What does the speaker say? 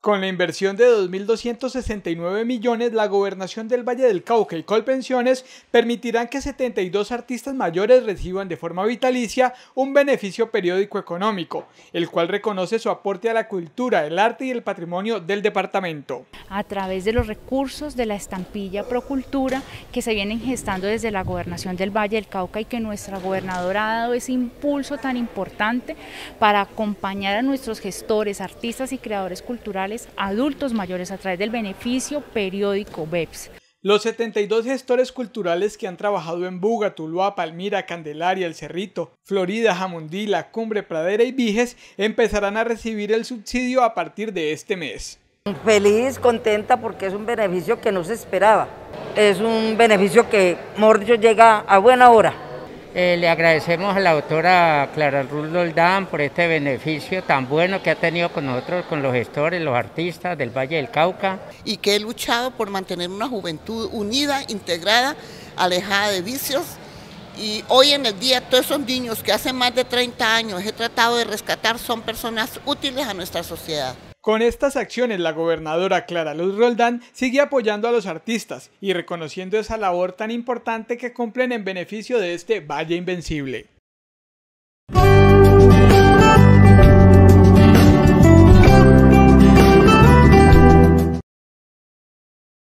Con la inversión de 2.269 millones, la gobernación del Valle del Cauca y Colpensiones permitirán que 72 artistas mayores reciban de forma vitalicia un beneficio periódico económico, el cual reconoce su aporte a la cultura, el arte y el patrimonio del departamento. A través de los recursos de la estampilla Procultura que se vienen gestando desde la gobernación del Valle del Cauca y que nuestra gobernadora ha dado ese impulso tan importante para acompañar a nuestros gestores, artistas y creadores culturales adultos mayores a través del beneficio periódico BEPS. Los 72 gestores culturales que han trabajado en Buga, Tuluá, Palmira, Candelaria, El Cerrito, Florida, Jamundí, La Cumbre, Pradera y Viges empezarán a recibir el subsidio a partir de este mes. Feliz, contenta porque es un beneficio que no se esperaba. Es un beneficio que, mejor llega a buena hora. Eh, le agradecemos a la autora Clara Ruz Doldán por este beneficio tan bueno que ha tenido con nosotros, con los gestores, los artistas del Valle del Cauca. Y que he luchado por mantener una juventud unida, integrada, alejada de vicios. Y hoy en el día todos esos niños que hace más de 30 años he tratado de rescatar son personas útiles a nuestra sociedad. Con estas acciones, la gobernadora Clara Luz Roldán sigue apoyando a los artistas y reconociendo esa labor tan importante que cumplen en beneficio de este Valle Invencible.